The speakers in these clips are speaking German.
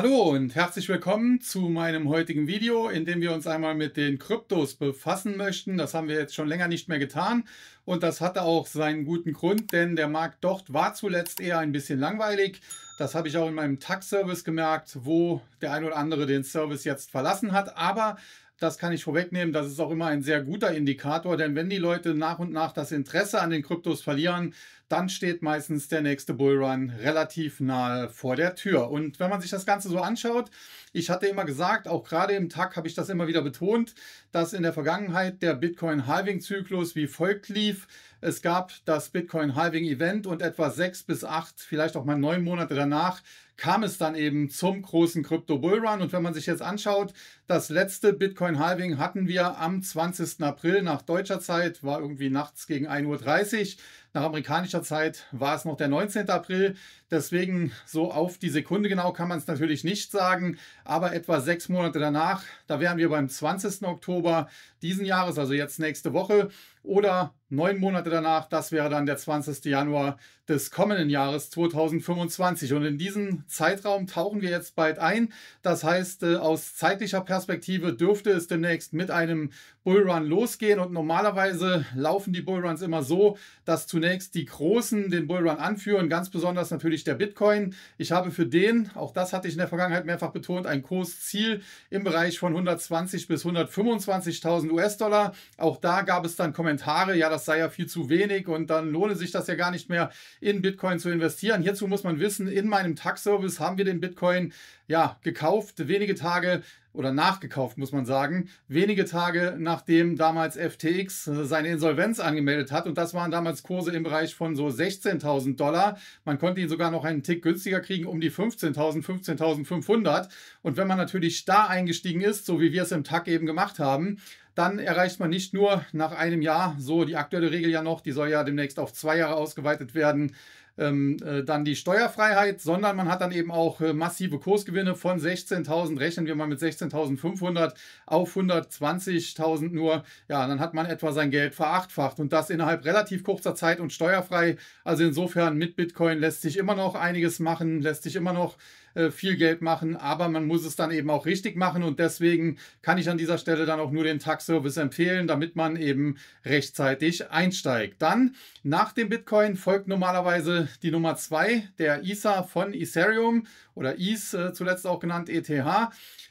Hallo und herzlich willkommen zu meinem heutigen Video, in dem wir uns einmal mit den Kryptos befassen möchten. Das haben wir jetzt schon länger nicht mehr getan und das hatte auch seinen guten Grund, denn der Markt dort war zuletzt eher ein bisschen langweilig. Das habe ich auch in meinem Tax-Service gemerkt, wo der ein oder andere den Service jetzt verlassen hat. Aber das kann ich vorwegnehmen, das ist auch immer ein sehr guter Indikator, denn wenn die Leute nach und nach das Interesse an den Kryptos verlieren, dann steht meistens der nächste Bullrun relativ nahe vor der Tür. Und wenn man sich das Ganze so anschaut, ich hatte immer gesagt, auch gerade im Tag habe ich das immer wieder betont, dass in der Vergangenheit der Bitcoin-Halving-Zyklus wie folgt lief. Es gab das Bitcoin Halving Event und etwa sechs bis acht, vielleicht auch mal neun Monate danach kam es dann eben zum großen Krypto Bullrun. Und wenn man sich jetzt anschaut, das letzte Bitcoin Halving hatten wir am 20. April nach deutscher Zeit, war irgendwie nachts gegen 1.30 Uhr. Nach amerikanischer Zeit war es noch der 19. April. Deswegen so auf die Sekunde genau kann man es natürlich nicht sagen. Aber etwa sechs Monate danach, da wären wir beim 20. Oktober diesen Jahres, also jetzt nächste Woche. Oder neun Monate danach, das wäre dann der 20. Januar des kommenden Jahres 2025. Und in diesen Zeitraum tauchen wir jetzt bald ein. Das heißt, äh, aus zeitlicher Perspektive dürfte es demnächst mit einem Bullrun losgehen. Und normalerweise laufen die Bullruns immer so, dass zunächst die Großen den Bullrun anführen, ganz besonders natürlich der Bitcoin. Ich habe für den, auch das hatte ich in der Vergangenheit mehrfach betont, ein Kursziel im Bereich von 120 bis 125.000 US-Dollar. Auch da gab es dann Kommentare, ja, das sei ja viel zu wenig und dann lohne sich das ja gar nicht mehr in Bitcoin zu investieren. Hierzu muss man wissen, in meinem Tag-Service haben wir den Bitcoin ja gekauft, wenige Tage oder nachgekauft, muss man sagen, wenige Tage nachdem damals FTX seine Insolvenz angemeldet hat. Und das waren damals Kurse im Bereich von so 16.000 Dollar. Man konnte ihn sogar noch einen Tick günstiger kriegen, um die 15.000, 15.500. Und wenn man natürlich da eingestiegen ist, so wie wir es im Tag eben gemacht haben, dann erreicht man nicht nur nach einem Jahr, so die aktuelle Regel ja noch, die soll ja demnächst auf zwei Jahre ausgeweitet werden, ähm, äh, dann die Steuerfreiheit, sondern man hat dann eben auch äh, massive Kursgewinne von 16.000, rechnen wir mal mit 16.500 auf 120.000 nur. Ja, dann hat man etwa sein Geld verachtfacht und das innerhalb relativ kurzer Zeit und steuerfrei. Also insofern mit Bitcoin lässt sich immer noch einiges machen, lässt sich immer noch äh, viel Geld machen, aber man muss es dann eben auch richtig machen und deswegen kann ich an dieser Stelle dann auch nur den tax service empfehlen, damit man eben rechtzeitig einsteigt. Dann nach dem Bitcoin folgt normalerweise die Nummer 2, der ISA von Ethereum oder ETH äh, zuletzt auch genannt ETH.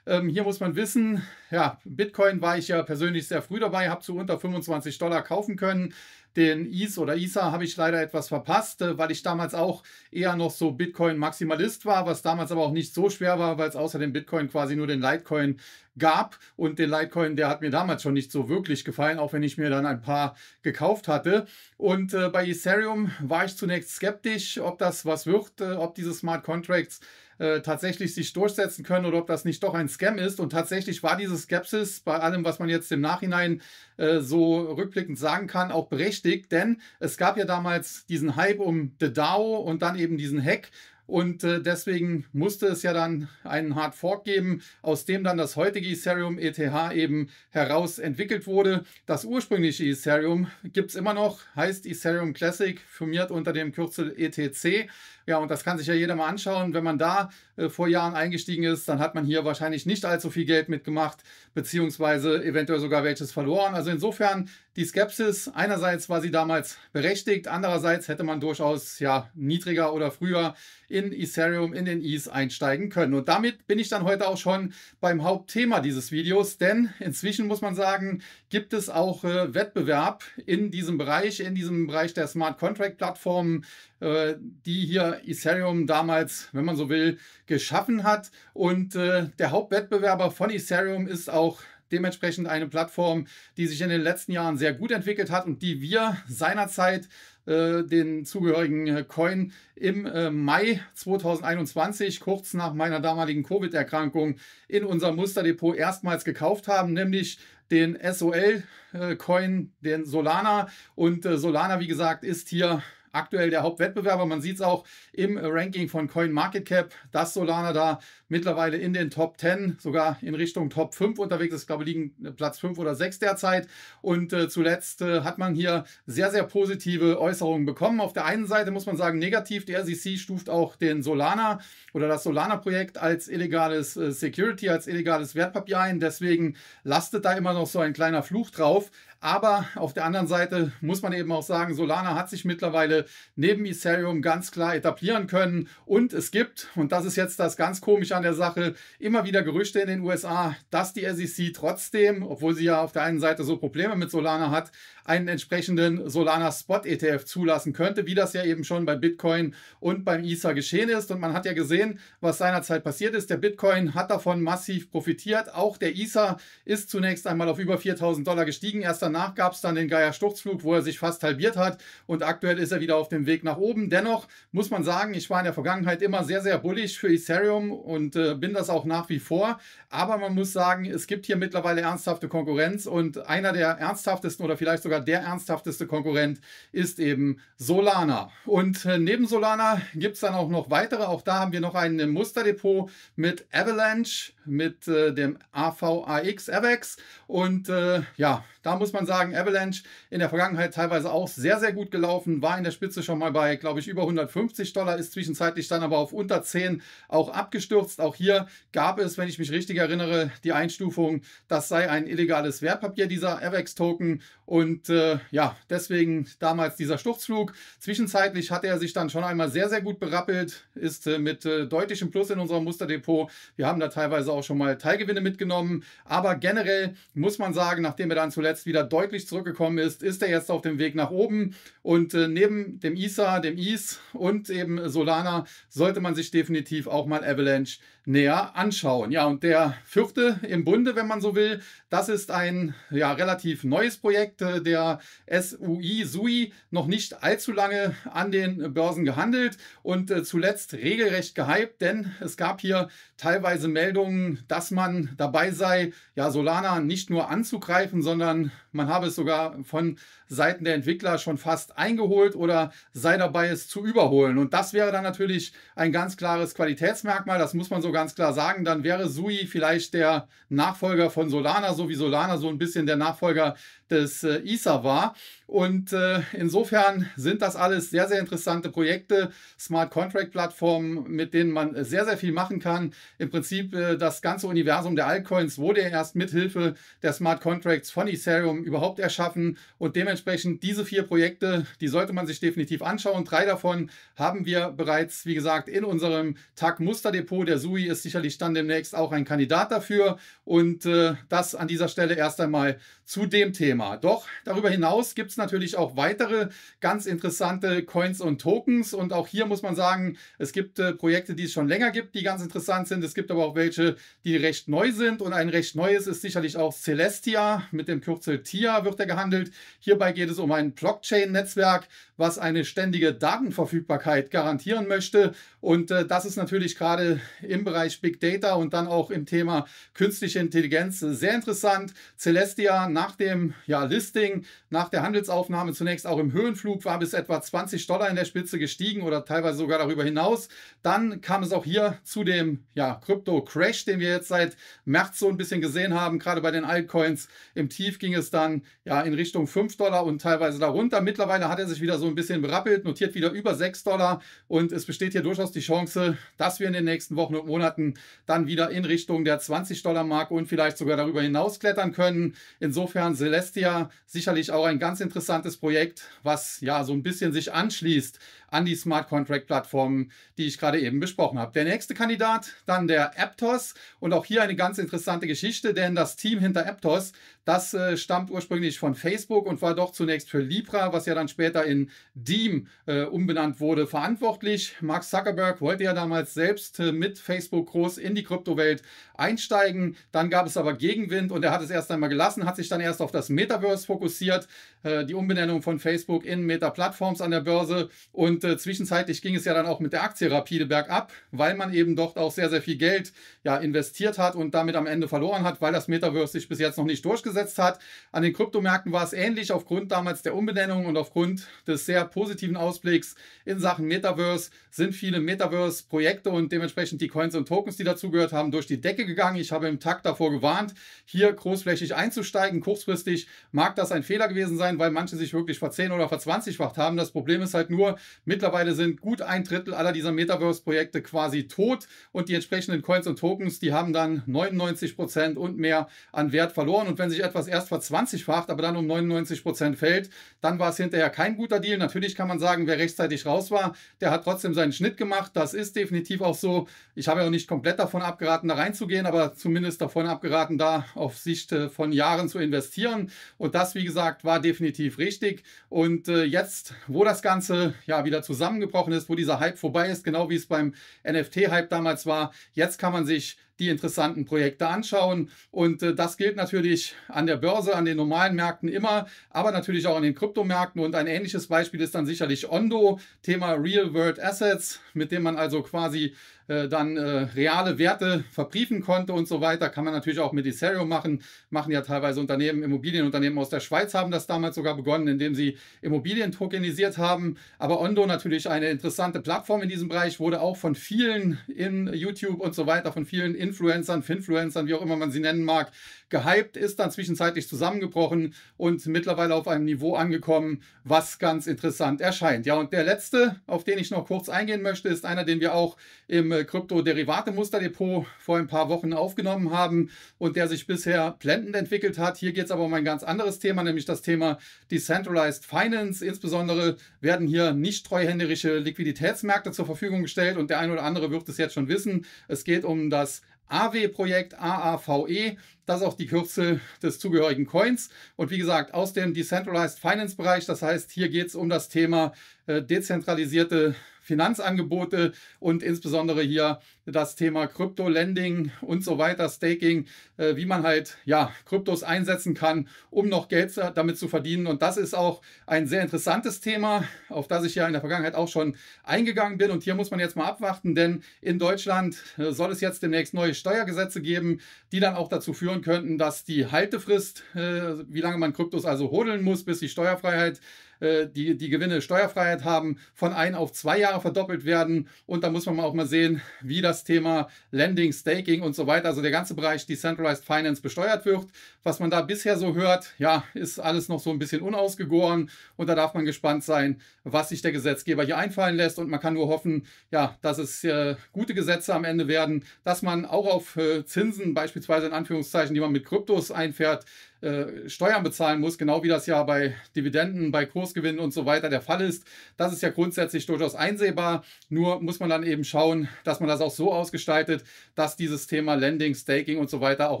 Ähm, hier muss man wissen, ja, Bitcoin war ich ja persönlich sehr früh dabei, habe zu unter 25 Dollar kaufen können. Den Is oder ISA habe ich leider etwas verpasst, äh, weil ich damals auch eher noch so Bitcoin-Maximalist war, was damals aber auch nicht so schwer war, weil es außer dem Bitcoin quasi nur den Litecoin gab. Und den Litecoin, der hat mir damals schon nicht so wirklich gefallen, auch wenn ich mir dann ein paar gekauft hatte. Und äh, bei Ethereum war ich zunächst skeptisch, ob das was wird, äh, ob diese Smart Contracts äh, tatsächlich sich durchsetzen können oder ob das nicht doch ein Scam ist. Und tatsächlich war diese Skepsis bei allem, was man jetzt im Nachhinein äh, so rückblickend sagen kann, auch berechtigt, denn es gab ja damals diesen Hype um The DAO und dann eben diesen Hack und äh, deswegen musste es ja dann einen Hard Fork geben, aus dem dann das heutige Ethereum ETH eben heraus entwickelt wurde. Das ursprüngliche Ethereum gibt es immer noch, heißt Ethereum Classic, firmiert unter dem Kürzel ETC. Ja, und das kann sich ja jeder mal anschauen. Wenn man da äh, vor Jahren eingestiegen ist, dann hat man hier wahrscheinlich nicht allzu viel Geld mitgemacht beziehungsweise eventuell sogar welches verloren. Also insofern die Skepsis, einerseits war sie damals berechtigt, andererseits hätte man durchaus ja niedriger oder früher in Ethereum, in den ETH einsteigen können. Und damit bin ich dann heute auch schon beim Hauptthema dieses Videos, denn inzwischen muss man sagen, gibt es auch äh, Wettbewerb in diesem Bereich, in diesem Bereich der Smart Contract Plattformen äh, die hier Ethereum damals, wenn man so will, geschaffen hat. Und äh, der Hauptwettbewerber von Ethereum ist auch dementsprechend eine Plattform, die sich in den letzten Jahren sehr gut entwickelt hat und die wir seinerzeit äh, den zugehörigen Coin im Mai 2021, kurz nach meiner damaligen Covid-Erkrankung, in unser Musterdepot erstmals gekauft haben, nämlich den SOL-Coin, den Solana. Und Solana, wie gesagt, ist hier aktuell der Hauptwettbewerber. Man sieht es auch im Ranking von CoinMarketCap, dass Solana da mittlerweile in den Top 10, sogar in Richtung Top 5 unterwegs ist. Ich glaube, liegen äh, Platz 5 oder 6 derzeit. Und äh, zuletzt äh, hat man hier sehr, sehr positive Äußerungen bekommen. Auf der einen Seite muss man sagen, negativ, die SEC stuft auch den Solana oder das Solana-Projekt als illegales äh, Security, als illegales Wertpapier ein. Deswegen lastet da immer noch so ein kleiner Fluch drauf. Aber auf der anderen Seite muss man eben auch sagen, Solana hat sich mittlerweile neben Ethereum ganz klar etablieren können. Und es gibt, und das ist jetzt das ganz komische an der Sache, immer wieder Gerüchte in den USA, dass die SEC trotzdem, obwohl sie ja auf der einen Seite so Probleme mit Solana hat, einen entsprechenden Solana Spot ETF zulassen könnte, wie das ja eben schon bei Bitcoin und beim Ether geschehen ist. Und man hat ja gesehen, was seinerzeit passiert ist. Der Bitcoin hat davon massiv profitiert. Auch der Ether ist zunächst einmal auf über 4000 Dollar gestiegen. Erst danach gab es dann den Geier-Sturzflug, wo er sich fast halbiert hat. Und aktuell ist er wieder auf dem Weg nach oben. Dennoch muss man sagen, ich war in der Vergangenheit immer sehr, sehr bullisch für Ethereum und äh, bin das auch nach wie vor. Aber man muss sagen, es gibt hier mittlerweile ernsthafte Konkurrenz und einer der ernsthaftesten oder vielleicht sogar sogar der ernsthafteste Konkurrent ist eben Solana. Und äh, neben Solana gibt es dann auch noch weitere. Auch da haben wir noch ein Musterdepot mit Avalanche, mit äh, dem AVAX AVAX. Und äh, ja, da muss man sagen, Avalanche in der Vergangenheit teilweise auch sehr, sehr gut gelaufen, war in der Spitze schon mal bei, glaube ich, über 150 Dollar, ist zwischenzeitlich dann aber auf unter 10 auch abgestürzt. Auch hier gab es, wenn ich mich richtig erinnere, die Einstufung, das sei ein illegales Wertpapier, dieser AVAX-Token. Und und äh, ja, deswegen damals dieser Sturzflug. Zwischenzeitlich hatte er sich dann schon einmal sehr, sehr gut berappelt, ist äh, mit äh, deutlichem Plus in unserem Musterdepot. Wir haben da teilweise auch schon mal Teilgewinne mitgenommen. Aber generell muss man sagen, nachdem er dann zuletzt wieder deutlich zurückgekommen ist, ist er jetzt auf dem Weg nach oben. Und äh, neben dem ISA, dem IS und eben Solana sollte man sich definitiv auch mal Avalanche näher anschauen. Ja, und der vierte im Bunde, wenn man so will, das ist ein ja, relativ neues Projekt äh, der SUI SUI, noch nicht allzu lange an den Börsen gehandelt und äh, zuletzt regelrecht gehypt, denn es gab hier teilweise Meldungen, dass man dabei sei, ja, Solana nicht nur anzugreifen, sondern man habe es sogar von Seiten der Entwickler schon fast eingeholt oder sei dabei, es zu überholen. Und das wäre dann natürlich ein ganz klares Qualitätsmerkmal. Das muss man so ganz klar sagen. Dann wäre Sui vielleicht der Nachfolger von Solana, so wie Solana so ein bisschen der Nachfolger des äh, ISA war. Und äh, insofern sind das alles sehr, sehr interessante Projekte, Smart Contract Plattformen, mit denen man sehr, sehr viel machen kann. Im Prinzip äh, das ganze Universum der Altcoins wurde ja erst mithilfe der Smart Contracts von Ethereum überhaupt erschaffen und dementsprechend diese vier Projekte, die sollte man sich definitiv anschauen. Drei davon haben wir bereits, wie gesagt, in unserem TAG Musterdepot. Der SUI ist sicherlich dann demnächst auch ein Kandidat dafür und äh, das an dieser Stelle erst einmal zu dem Thema. Thema. Doch darüber hinaus gibt es natürlich auch weitere ganz interessante Coins und Tokens. Und auch hier muss man sagen, es gibt äh, Projekte, die es schon länger gibt, die ganz interessant sind. Es gibt aber auch welche, die recht neu sind. Und ein recht neues ist sicherlich auch Celestia. Mit dem Kürzel TIA wird er gehandelt. Hierbei geht es um ein Blockchain-Netzwerk, was eine ständige Datenverfügbarkeit garantieren möchte. Und äh, das ist natürlich gerade im Bereich Big Data und dann auch im Thema künstliche Intelligenz sehr interessant. Celestia nach dem ja, Listing nach der Handelsaufnahme zunächst auch im Höhenflug, war bis etwa 20 Dollar in der Spitze gestiegen oder teilweise sogar darüber hinaus. Dann kam es auch hier zu dem ja, Krypto-Crash, den wir jetzt seit März so ein bisschen gesehen haben. Gerade bei den Altcoins im Tief ging es dann ja, in Richtung 5 Dollar und teilweise darunter. Mittlerweile hat er sich wieder so ein bisschen berappelt, notiert wieder über 6 Dollar und es besteht hier durchaus die Chance, dass wir in den nächsten Wochen und Monaten dann wieder in Richtung der 20 Dollar Marke und vielleicht sogar darüber hinaus klettern können. Insofern Celeste Celestia sicherlich auch ein ganz interessantes Projekt, was ja so ein bisschen sich anschließt an die Smart Contract Plattformen, die ich gerade eben besprochen habe. Der nächste Kandidat, dann der Aptos und auch hier eine ganz interessante Geschichte, denn das Team hinter Aptos, das äh, stammt ursprünglich von Facebook und war doch zunächst für Libra, was ja dann später in Deem äh, umbenannt wurde, verantwortlich. Mark Zuckerberg wollte ja damals selbst äh, mit Facebook groß in die Kryptowelt einsteigen, dann gab es aber Gegenwind und er hat es erst einmal gelassen, hat sich dann erst auf das Meta Metaverse fokussiert, äh, die Umbenennung von Facebook in Meta Plattforms an der Börse und äh, zwischenzeitlich ging es ja dann auch mit der Aktie rapide bergab, weil man eben dort auch sehr, sehr viel Geld ja, investiert hat und damit am Ende verloren hat, weil das Metaverse sich bis jetzt noch nicht durchgesetzt hat. An den Kryptomärkten war es ähnlich aufgrund damals der Umbenennung und aufgrund des sehr positiven Ausblicks in Sachen Metaverse sind viele Metaverse-Projekte und dementsprechend die Coins und Tokens, die dazugehört haben, durch die Decke gegangen. Ich habe im Takt davor gewarnt, hier großflächig einzusteigen. Kurzfristig mag das ein Fehler gewesen sein, weil manche sich wirklich verzehn oder verzwanzigfacht haben. Das Problem ist halt nur, mittlerweile sind gut ein Drittel aller dieser Metaverse-Projekte quasi tot und die entsprechenden Coins und Tokens, die haben dann 99% und mehr an Wert verloren. Und wenn sich etwas erst verzwanzigfacht, aber dann um 99% fällt, dann war es hinterher kein guter Deal. Natürlich kann man sagen, wer rechtzeitig raus war, der hat trotzdem seinen Schnitt gemacht. Das ist definitiv auch so. Ich habe ja auch nicht komplett davon abgeraten, da reinzugehen, aber zumindest davon abgeraten, da auf Sicht äh, von Jahren zu investieren. Und das, wie gesagt, war definitiv richtig. Und äh, jetzt, wo das Ganze ja wieder zusammengebrochen ist, wo dieser Hype vorbei ist, genau wie es beim NFT-Hype damals war, jetzt kann man sich die interessanten Projekte anschauen. Und äh, das gilt natürlich an der Börse, an den normalen Märkten immer, aber natürlich auch an den Kryptomärkten. Und ein ähnliches Beispiel ist dann sicherlich Ondo, Thema Real World Assets, mit dem man also quasi äh, dann äh, reale Werte verbriefen konnte und so weiter. Kann man natürlich auch mit Ethereum machen. Machen ja teilweise Unternehmen, Immobilienunternehmen aus der Schweiz haben das damals sogar begonnen, indem sie Immobilien tokenisiert haben. Aber Ondo natürlich eine interessante Plattform in diesem Bereich, wurde auch von vielen in YouTube und so weiter, von vielen in Influencern, Finfluencern, wie auch immer man sie nennen mag, gehypt, ist dann zwischenzeitlich zusammengebrochen und mittlerweile auf einem Niveau angekommen, was ganz interessant erscheint. Ja, und der letzte, auf den ich noch kurz eingehen möchte, ist einer, den wir auch im Krypto-Derivate-Musterdepot vor ein paar Wochen aufgenommen haben und der sich bisher blendend entwickelt hat. Hier geht es aber um ein ganz anderes Thema, nämlich das Thema Decentralized Finance. Insbesondere werden hier nicht treuhänderische Liquiditätsmärkte zur Verfügung gestellt und der ein oder andere wird es jetzt schon wissen. Es geht um das AW-Projekt AAVE. Das ist auch die Kürzel des zugehörigen Coins. Und wie gesagt, aus dem Decentralized Finance Bereich. Das heißt, hier geht es um das Thema äh, dezentralisierte Finanzangebote und insbesondere hier das Thema Krypto-Lending und so weiter, Staking, äh, wie man halt ja Kryptos einsetzen kann, um noch Geld damit zu verdienen. Und das ist auch ein sehr interessantes Thema, auf das ich ja in der Vergangenheit auch schon eingegangen bin. Und hier muss man jetzt mal abwarten, denn in Deutschland äh, soll es jetzt demnächst neue Steuergesetze geben, die dann auch dazu führen könnten, dass die Haltefrist, äh, wie lange man Kryptos also hodeln muss, bis die Steuerfreiheit äh, die, die Gewinne Steuerfreiheit haben, von ein auf zwei Jahre verdoppelt werden. Und da muss man auch mal sehen, wie das Thema Lending, Staking und so weiter, also der ganze Bereich Decentralized Finance besteuert wird. Was man da bisher so hört, ja, ist alles noch so ein bisschen unausgegoren. Und da darf man gespannt sein, was sich der Gesetzgeber hier einfallen lässt. Und man kann nur hoffen, ja, dass es äh, gute Gesetze am Ende werden, dass man auch auf äh, Zinsen beispielsweise in Anführungszeichen, die man mit Kryptos einfährt, äh, Steuern bezahlen muss, genau wie das ja bei Dividenden, bei Kursgewinnen und so weiter der Fall ist. Das ist ja grundsätzlich durchaus einsehbar. Nur muss man dann eben schauen, dass man das auch so ausgestaltet, dass dieses Thema Lending, Staking und so weiter auch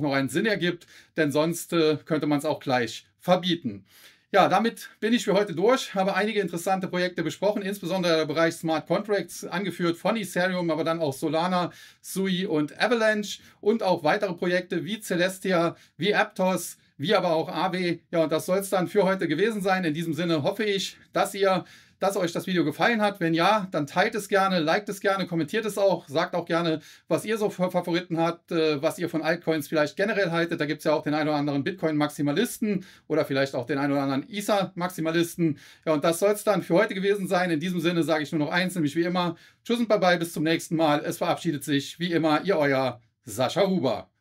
noch einen Sinn ergibt, denn sonst äh, könnte man es auch gleich verbieten. Ja, damit bin ich für heute durch, habe einige interessante Projekte besprochen, insbesondere der Bereich Smart Contracts, angeführt von Ethereum, aber dann auch Solana, Sui und Avalanche und auch weitere Projekte wie Celestia, wie Aptos, wie aber auch AW. Ja, und das soll es dann für heute gewesen sein. In diesem Sinne hoffe ich, dass ihr, dass euch das Video gefallen hat. Wenn ja, dann teilt es gerne, liked es gerne, kommentiert es auch, sagt auch gerne, was ihr so für Favoriten habt, äh, was ihr von Altcoins vielleicht generell haltet. Da gibt es ja auch den einen oder anderen Bitcoin-Maximalisten oder vielleicht auch den einen oder anderen ISA-Maximalisten. Ja, und das soll es dann für heute gewesen sein. In diesem Sinne sage ich nur noch eins, nämlich wie immer, tschüss und bye bye, bis zum nächsten Mal. Es verabschiedet sich wie immer, ihr euer Sascha Huber.